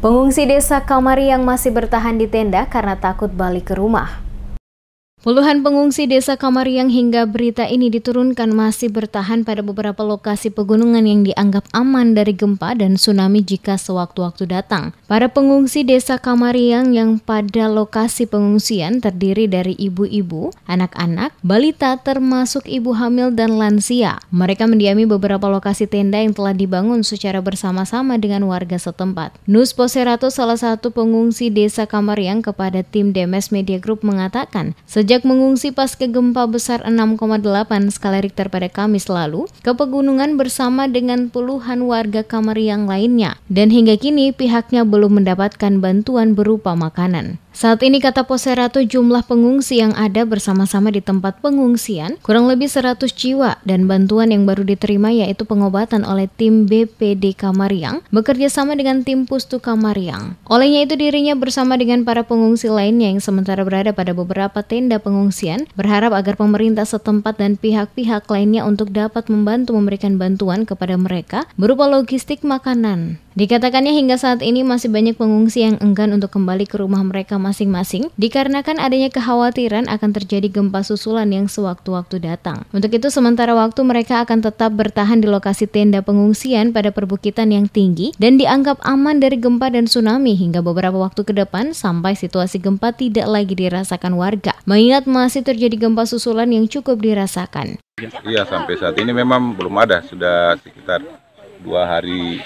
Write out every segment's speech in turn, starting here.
Pengungsi desa Kamari yang masih bertahan di tenda karena takut balik ke rumah. Puluhan pengungsi desa Kamariang hingga berita ini diturunkan masih bertahan pada beberapa lokasi pegunungan yang dianggap aman dari gempa dan tsunami jika sewaktu-waktu datang. Para pengungsi desa Kamariang yang pada lokasi pengungsian terdiri dari ibu-ibu, anak-anak, balita termasuk ibu hamil dan lansia. Mereka mendiami beberapa lokasi tenda yang telah dibangun secara bersama-sama dengan warga setempat. Nus Poserato salah satu pengungsi desa Kamariang kepada tim Demes Media Group mengatakan, sejak Sejak mengungsi pasca gempa besar 6,8 skala Richter pada Kamis lalu, ke pegunungan bersama dengan puluhan warga kamar yang lainnya, dan hingga kini pihaknya belum mendapatkan bantuan berupa makanan. Saat ini kata Poserato jumlah pengungsi yang ada bersama-sama di tempat pengungsian kurang lebih 100 jiwa dan bantuan yang baru diterima yaitu pengobatan oleh tim BPD Kamariang bekerja sama dengan tim Pustu Kamariang. Olehnya itu dirinya bersama dengan para pengungsi lainnya yang sementara berada pada beberapa tenda pengungsian berharap agar pemerintah setempat dan pihak-pihak lainnya untuk dapat membantu memberikan bantuan kepada mereka berupa logistik makanan. Dikatakannya hingga saat ini masih banyak pengungsi yang enggan untuk kembali ke rumah mereka masing-masing dikarenakan adanya kekhawatiran akan terjadi gempa susulan yang sewaktu-waktu datang. Untuk itu sementara waktu mereka akan tetap bertahan di lokasi tenda pengungsian pada perbukitan yang tinggi dan dianggap aman dari gempa dan tsunami hingga beberapa waktu ke depan sampai situasi gempa tidak lagi dirasakan warga. Mengingat masih terjadi gempa susulan yang cukup dirasakan. Iya sampai saat ini memang belum ada sudah sekitar dua hari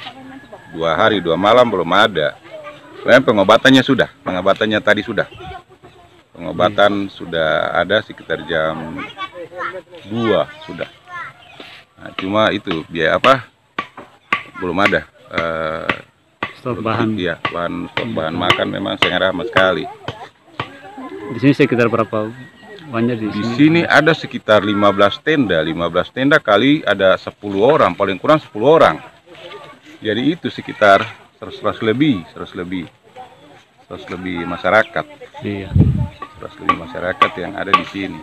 dua hari dua malam belum ada Lain pengobatannya sudah pengobatannya tadi sudah pengobatan hmm. sudah ada sekitar jam 2 sudah nah, cuma itu biaya apa belum ada uh, eh, stok bahan ya bahan stok hmm. bahan makan memang sangat ramah sekali di sini sekitar berapa banyak di, di sini? sini ada sekitar 15 tenda 15 tenda kali ada 10 orang paling kurang 10 orang jadi itu sekitar 100, 100 lebih 100 lebih 100 lebih masyarakat iya 100 lebih masyarakat yang ada di sini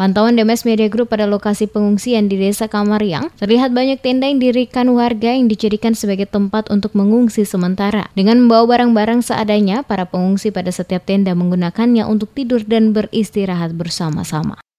Pantauan Demes Media Group pada lokasi pengungsian di Desa Kamariang, terlihat banyak tenda yang dirikan warga yang dijadikan sebagai tempat untuk mengungsi sementara. Dengan membawa barang-barang seadanya, para pengungsi pada setiap tenda menggunakannya untuk tidur dan beristirahat bersama-sama.